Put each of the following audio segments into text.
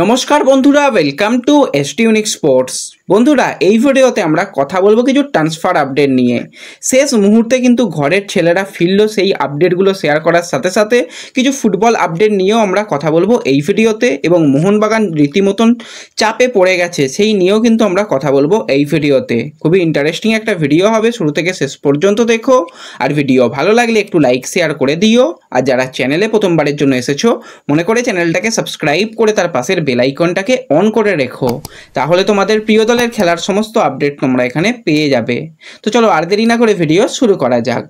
নমস্কার বন্ধুরা welcome to ST unique sports বন্ধুরা এই ভিডিওতে আমরা কথা বলবো কিছু ট্রান্সফার আপডেট নিয়ে শেষ মুহূর্তে কিন্তু ঘরের ছেলেরা ফিরলো সেই আপডেটগুলো শেয়ার করার সাথে সাথে কিছু ফুটবল আপডেট নিয়েও আমরা কথা বলবো এই ভিডিওতে এবং মোহনবাগান রীতিমতন চাপে পড়ে গেছে সেই নিয়েও কিন্তু আমরা কথা বলবো এই ভিডিওতে খুবই ইন্টারেস্টিং একটা ভিডিও হবে শুরু থেকে শেষ পর্যন্ত দেখো আর ভিডিও ভালো লাগলে একটু লাইক শেয়ার করে দিও আর যারা চ্যানেলে প্রথমবারের জন্য এসেছো মনে করে চ্যানেলটাকে সাবস্ক্রাইব করে তার পাশের বেলাইকনটাকে অন করে রেখো তাহলে তোমাদের প্রিয় দলের খেলার সমস্ত আপডেট তোমরা এখানে পেয়ে যাবে তো চলো আর দেরি না করে ভিডিও শুরু করা যাক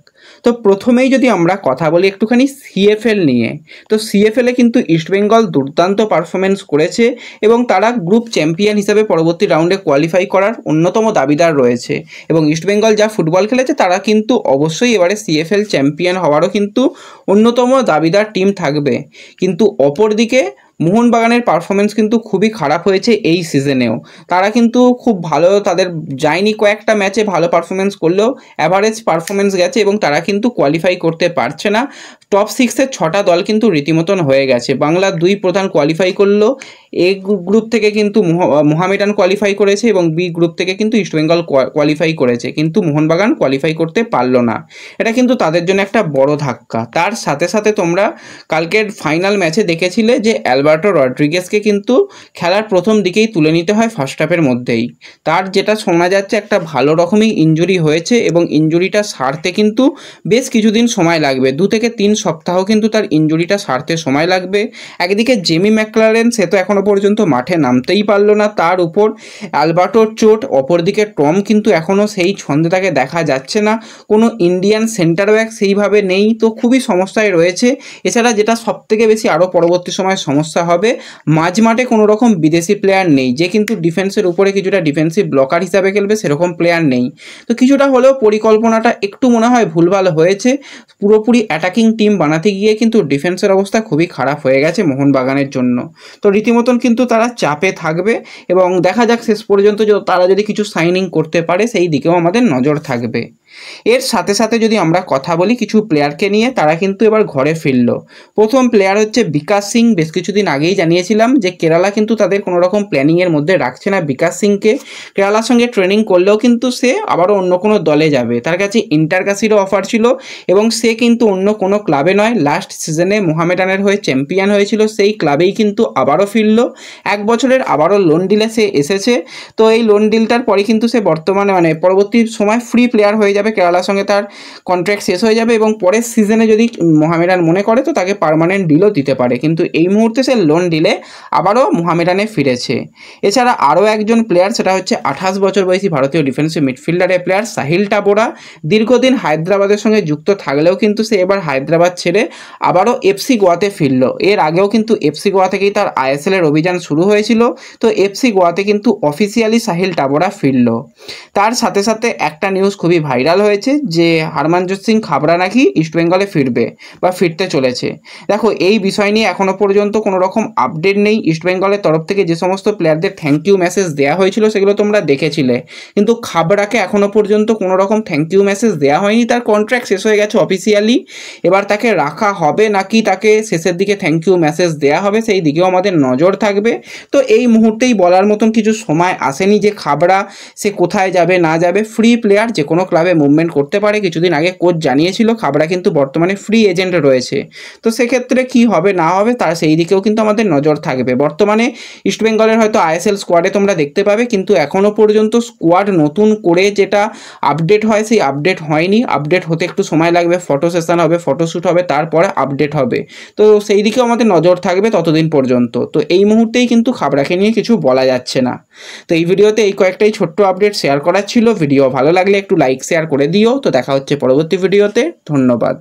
তো প্রথমেই যদি আমরা কথা বলি একটুখানি সিএফএল নিয়ে তো সিএফএলে কিন্তু ইস্টবেঙ্গল দুর্দান্ত পারফরমেন্স করেছে এবং তারা গ্রুপ চ্যাম্পিয়ন হিসাবে পরবর্তী রাউন্ডে কোয়ালিফাই করার অন্যতম দাবিদার রয়েছে এবং ইস্টবেঙ্গল যা ফুটবল খেলেছে তারা কিন্তু অবশ্যই এবারে সিএফএল চ্যাম্পিয়ন হওয়ারও কিন্তু অন্যতম দাবিদার টিম থাকবে কিন্তু অপরদিকে মোহনবাগানের পারফরমেন্স কিন্তু খুবই খারাপ হয়েছে এই সিজনেও তারা কিন্তু খুব ভালো তাদের যায়নি কয়েকটা ম্যাচে ভালো পারফরমেন্স করলেও অ্যাভারেজ পারফরমেন্স গেছে এবং তারা কিন্তু কোয়ালিফাই করতে পারছে না টপ সিক্সের ছটা দল কিন্তু রীতিমতন হয়ে গেছে বাংলা দুই প্রধান কোয়ালিফাই করলো এ গ্রুপ থেকে কিন্তু মোহামেডান কোয়ালিফাই করেছে এবং বি গ্রুপ থেকে কিন্তু ইস্টবেঙ্গল কোয়ালিফাই করেছে কিন্তু মোহনবাগান কোয়ালিফাই করতে পারলো না এটা কিন্তু তাদের জন্য একটা বড় ধাক্কা তার সাথে সাথে তোমরা কালকের ফাইনাল ম্যাচে দেখেছিলে যে অ্যালবার্টো রড্রিগেসকে কিন্তু খেলার প্রথম দিকেই তুলে নিতে হয় ফার্স্ট হাফের মধ্যেই তার যেটা শোনা যাচ্ছে একটা ভালো রকমই ইঞ্জুরি হয়েছে এবং ইঞ্জুরিটা সারতে কিন্তু বেশ কিছুদিন সময় লাগবে দু থেকে তিন সপ্তাহ কিন্তু তার ইঞ্জুরিটা সারতে সময় লাগবে একদিকে জেমি ম্যাকলারেন সে তো এখনও পর্যন্ত মাঠে নামতেই পারলো না তার উপর অ্যালবার্টোর চোট অপরদিকে টম কিন্তু এখনও সেই ছন্দে তাকে দেখা যাচ্ছে না কোনো ইন্ডিয়ান সেন্টার ব্যাক সেইভাবে নেই তো খুবই সমস্যায় রয়েছে এছাড়া যেটা সবথেকে বেশি আরও পরবর্তী সময় সমস্যা হবে মাঝ মাঠে কোনো রকম বিদেশি প্লেয়ার নেই যে কিন্তু ডিফেন্সের উপরে কিছুটা ডিফেন্সিভ ব্লকার হিসাবে খেলবে সেরকম প্লেয়ার নেই তো কিছুটা হলেও পরিকল্পনাটা একটু মনে হয় ভুলভাল হয়েছে পুরোপুরি অ্যাটাকিং টিম টিম বানাতে গিয়ে কিন্তু ডিফেন্সের অবস্থা খুবই খারাপ হয়ে গেছে মোহনবাগানের জন্য তো রীতিমতন কিন্তু তারা চাপে থাকবে এবং দেখা যাক শেষ পর্যন্ত তারা যদি কিছু সাইনিং করতে পারে সেই দিকেও আমাদের নজর থাকবে এর সাথে সাথে যদি আমরা কথা বলি কিছু প্লেয়ারকে নিয়ে তারা কিন্তু এবার ঘরে ফিরল প্রথম প্লেয়ার হচ্ছে বিকাশ সিং বেশ কিছুদিন আগেই জানিয়েছিলাম যে কেরালা কিন্তু তাদের কোনো রকম প্ল্যানিংয়ের মধ্যে রাখছে না বিকাশ সিংকে কেরালার সঙ্গে ট্রেনিং করলেও কিন্তু সে আবারও অন্য কোনো দলে যাবে তার কাছে ইন্টারকাসিরও অফার ছিল এবং সে কিন্তু অন্য কোনো ক্লাবে নয় লাস্ট সিজনে মোহামেডানের হয়ে চ্যাম্পিয়ন হয়েছিল সেই ক্লাবেই কিন্তু আবারও ফিরল এক বছরের আবারও লোন ডিলে সে এসেছে তো এই লোন ডিলটার পরে কিন্তু সে বর্তমানে মানে পরবর্তী সময় ফ্রি প্লেয়ার হয়ে যাবে যাবে কেরালার সঙ্গে তার কন্ট্র্যাক্ট শেষ হয়ে যাবে এবং পরের সিজনে যদি মোহামেডান মনে করে তো তাকে পারমানেন্ট ডিলও দিতে পারে কিন্তু এই মুহূর্তে সে লোন ডিলে আবারও মোহামেডানে ফিরেছে এছাড়া আরও একজন প্লেয়ার সেটা হচ্ছে আঠাশ বছর বয়সী ভারতীয় ডিফেন্সিভ মিডফিল্ডারের প্লেয়ার সাহিল টাবোরা দীর্ঘদিন হায়দ্রাবাদের সঙ্গে যুক্ত থাকলেও কিন্তু সে এবার হায়দ্রাবাদ ছেড়ে আবারও এফসি গোয়াতে ফিরল এর আগেও কিন্তু এফসি গোয়া থেকেই তার আইএসএলের অভিযান শুরু হয়েছিল তো এফসি গোয়াতে কিন্তু অফিসিয়ালি সাহিল টাবোরা ফিরল তার সাথে সাথে একটা নিউজ খুবই ভাইরাল ভাইরাল হয়েছে যে হারমানজোত সিং খাবরা নাকি ইস্টবেঙ্গলে ফিরবে বা ফিরতে চলেছে দেখো এই বিষয় নিয়ে এখনও পর্যন্ত কোনো রকম আপডেট নেই ইস্টবেঙ্গলের তরফ থেকে যে সমস্ত প্লেয়ারদের থ্যাংক ইউ মেসেজ দেওয়া হয়েছিল সেগুলো তোমরা দেখেছিলে কিন্তু খাবরাকে এখনও পর্যন্ত কোনো রকম থ্যাংক ইউ মেসেজ দেওয়া হয়নি তার কন্ট্রাক্ট শেষ হয়ে গেছে অফিসিয়ালি এবার তাকে রাখা হবে নাকি তাকে শেষের দিকে থ্যাংক ইউ মেসেজ দেওয়া হবে সেই দিকেও আমাদের নজর থাকবে তো এই মুহূর্তেই বলার মতন কিছু সময় আসেনি যে খাবরা সে কোথায় যাবে না যাবে ফ্রি প্লেয়ার যে কোনো ক্লাবে মুভমেন্ট করতে পারে কিছুদিন আগে কোচ জানিয়েছিল খাবড়া কিন্তু বর্তমানে ফ্রি এজেন্ট রয়েছে তো সেক্ষেত্রে কি হবে না হবে তার সেই দিকেও কিন্তু আমাদের নজর থাকবে বর্তমানে ইস্টবেঙ্গলের হয়তো আইএসএল স্কোয়াডে তোমরা দেখতে পাবে কিন্তু এখনও পর্যন্ত স্কোয়াড নতুন করে যেটা আপডেট হয় সেই আপডেট হয়নি আপডেট হতে একটু সময় লাগবে ফটো সেশন হবে ফটোশ্যুট হবে তারপরে আপডেট হবে তো সেই দিকেও আমাদের নজর থাকবে ততদিন পর্যন্ত তো এই মুহূর্তেই কিন্তু খাবড়াকে নিয়ে কিছু বলা যাচ্ছে না তো এই ভিডিওতে এই কয়েকটাই ছোট্ট আপডেট শেয়ার করার ছিল ভিডিও ভালো লাগলে একটু লাইক শেয়ার করে দিও তো দেখা হচ্ছে পরবর্তী ভিডিওতে ধন্যবাদ